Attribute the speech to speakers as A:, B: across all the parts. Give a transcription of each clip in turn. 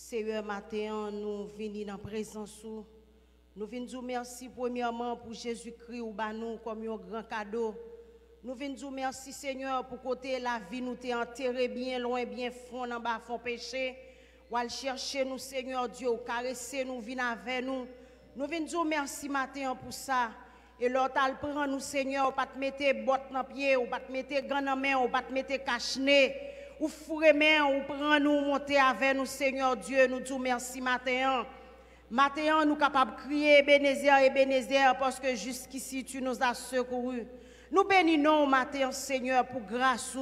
A: Seigneur, matin, nous venons dans la présence. Nous venons dire merci premièrement pour Jésus-Christ ou bah nous comme un grand cadeau. Nous venons dire merci Seigneur pour côté la vie nous t'est enterré bien loin, bien fond en bas, fond péché. Ou aller chercher nous Seigneur Dieu, caresser nous, venir avec nous. Nous venons dire merci matin pour ça. Et l'autre tu prend nous Seigneur, ou pas te mettre bottes dans pied, ou pas te mettre gants dans main, ou pas te mettre cache ou main, ou pren ou monter avec nous, Seigneur Dieu, nous tout merci maten an. nous de crier, kapab et Ebenezer, parce que jusqu'ici, tu nous as secouru. Nous bénissons, maten, Seigneur, pour grâce.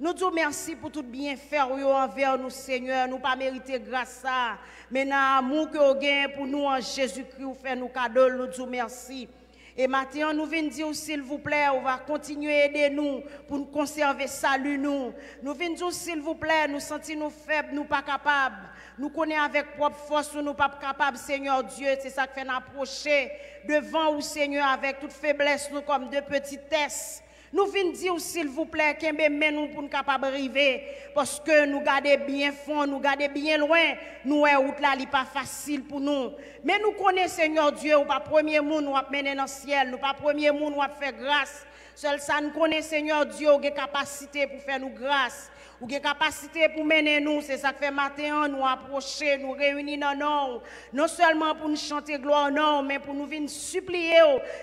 A: Nous disons merci pour tout bien faire envers nous, Seigneur. Nous pas mériter grâce à. Mais dans l'amour que vous avez pour nous en Jésus-Christ, vous faites nous cadeaux. Nous disons merci. Et maintenant, nous venons dire, s'il vous plaît, on va continuer à aider nous pour nous conserver salut nous. Nous venons dire, s'il vous plaît, nous sentons nous faibles, nous pas capables. Nous connaissons avec propre force, nous pas capables, Seigneur Dieu. C'est ça qui fait nous approcher devant vous, Seigneur, avec toute faiblesse, nous comme petites tesses. Nous venons dire, s'il vous plaît, qu'il y nous pour nous arriver. Parce que nous gardons bien fond, nous gardons bien loin. Nous, route là, n'est pas facile pour nous. Mais nous connaissons, Seigneur Dieu, ou pas premier monde, nous mené dans le ciel. Nous pas premier monde, nous fait grâce. Seul ça, nous connaissons, Seigneur Dieu, ou capacité pour faire nous grâce ou des capacités pour mener nous. C'est ça que fait matin, nous approcher, nous réunir dans non. Non seulement pour nous chanter gloire, non, mais pour nous venir supplier,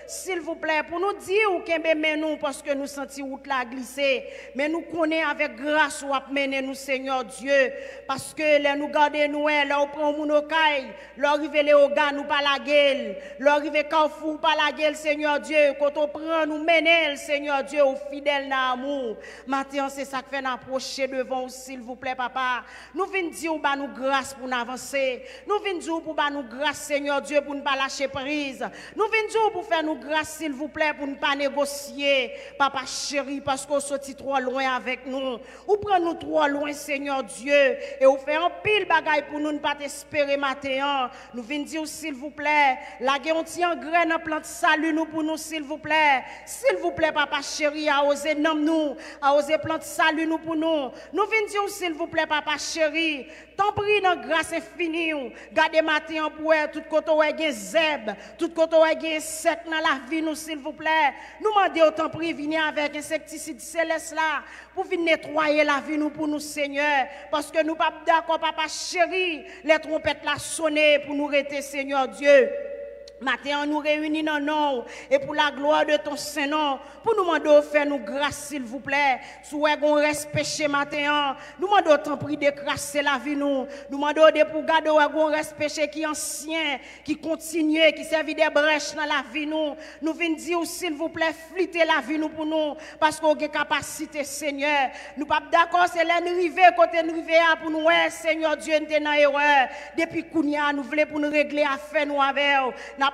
A: s'il vous plaît, pour nous dire où qu'est nous parce que nous sentons route là glisser. Mais nous connaissons avec grâce où mener nous, Seigneur Dieu. Parce que là, nous garder nous, e, là, on prend mon caille, là, arriver les organes, nous pas la gueule, là, arriver fou pas la gueule, Seigneur Dieu. Quand on prend, nous mener, Seigneur Dieu, au fidèle dans l'amour. Matin, c'est ça que fait approcher devant, s'il vous plaît, papa. Nous venons dire bah, nous grâce pour nous avancer. Nous venons dire pour bah, nous grâce, Seigneur Dieu, pour ne pas lâcher prise. Nous venons dire pour faire nous grâce, s'il vous plaît, pour ne pas négocier. Papa chéri, parce qu'on sortit trop loin avec nous. Ou prenons nous trop loin, Seigneur Dieu, et on fait un pile bagaille pour nous ne pas espérer matin. Nous venons dire, s'il vous plaît, la guerre, en graine en plante salut nous pour nous, s'il vous plaît. S'il vous plaît, papa chéri, à oser nom nous, à oser plante salut nous pour nous. Nous venons s'il vous plaît, papa chéri, tant pis, dans grâce infinie. Gardez matin en pour tout côté où zeb tout côté où sec dans la vie, nous, s'il vous plaît. Nous demandons, autant prie, venir avec insecticide céleste là, pour venir nettoyer la vie, nous, pour nous, Seigneur. Parce que nous, pas d'accord, papa chéri, les trompettes là sonner pour nous rester, Seigneur Dieu. Matin, nous réunit dans nom et pour la gloire de ton Seigneur, nom pour nous demander de faire nous grâce, s'il vous plaît. Souhait qu'on reste nous demandons ton prix de crasser la vie nous. Nous demandons de pour garder qu'on reste qui ancien, qui continue, qui servit des brèches dans la vie nous. Nous venons dire, oh, s'il vous plaît, fliter la vie nous pour nous, parce qu'on a capacité, Seigneur. Nous pas d'accord, c'est l'enrivé, côté rivé ah, pour nous, Seigneur Dieu, nous dans erreur. Depuis qu'on nous voulons pour nous régler affaire nous avec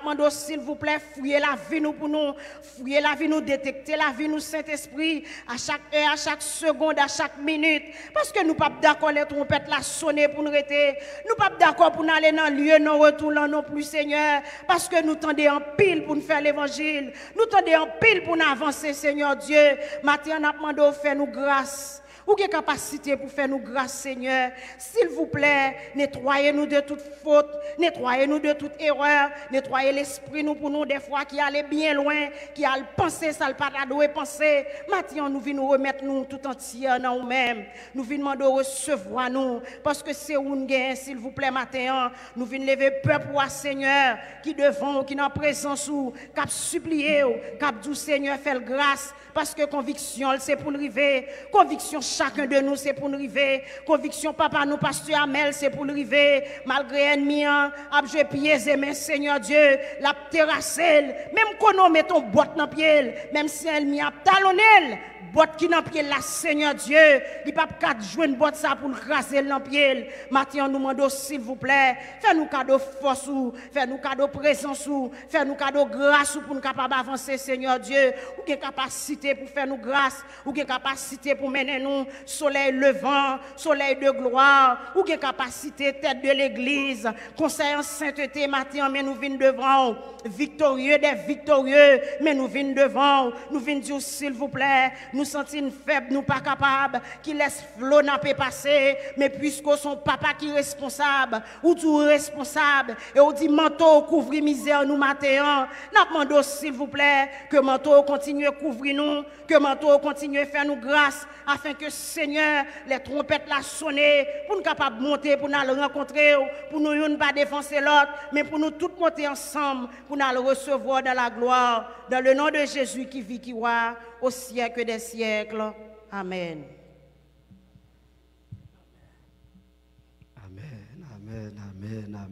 A: Oh, s'il vous plaît, fouillez la vie nous pour nous, fouillez la vie nous, détectez la vie nous, Saint-Esprit, à chaque heure, à chaque seconde, à chaque minute. Parce que nous pas d'accord, les trompettes la sonner pour nous arrêter. Nous pas d'accord pour nous aller dans le lieu non retournons non plus, Seigneur. Parce que nous tendons en pile pour nous faire l'évangile. Nous tendons en pile pour nous avancer, Seigneur Dieu. Maintenant, Napmando, oh, fais-nous grâce ou des capacité pour faire nous grâce, Seigneur. S'il vous plaît, nettoyez-nous de toute faute, nettoyez-nous de toute erreur, nettoyez l'esprit nous pour nous des fois qui allait bien loin, qui a pensé ça le pas et penser. Maintenant, nous venons nous remettre nous tout entier dans nous-mêmes. Nous venons nous recevoir nous, parce que c'est où nous s'il vous plaît, maintenant, hein? Nous venons lever peuple, Seigneur, qui devant, qui n'en présence ou, cap supplier, cap du Seigneur, faire grâce, parce que conviction, c'est pour le river. Conviction chacun de nous, c'est pour nous arriver. Conviction, papa, nous, pasteur Amel, c'est pour nous arriver. Malgré ennemi, hein, abjé pieds, mais Seigneur Dieu, la terrasse, même qu'on met ton boîte dans pied, même si elle m'y a talonné, botte qui n'a pied la Seigneur Dieu, il pas quatre jouer une botte ça pour raser pied. Matin nous demandons oh, s'il vous plaît, fais-nous cadeau force ou fais-nous cadeau présence ou fais-nous cadeau grâce ou pour nous capable avancer Seigneur Dieu, ou qui capacité pour faire nous grâce, ou qui capacité pour mener nous soleil levant, soleil de gloire, ou qui capacité tête de l'église, conseil en sainteté matin mais nous venons devant victorieux des victorieux, mais nous venons devant, nous venons Dieu s'il vous plaît nous une faibles, nous pas capables, qui laisse flot n'a passer, mais puisque son papa qui est responsable, ou tout responsable, et on dit manteau couvrir misère nous matéons, nous s'il vous plaît que manteau continue à couvrir nous, que manteau continue à faire nous grâce, afin que Seigneur, les trompettes la sonnent, pour nous capables de monter, pour nous rencontrer, pour nous ne pas défoncer l'autre, mais pour nous tous monter ensemble, pour nous recevoir dans la gloire, dans le nom de Jésus qui vit, qui voit au siècle des siècles. Amen. Amen, amen, amen, amen.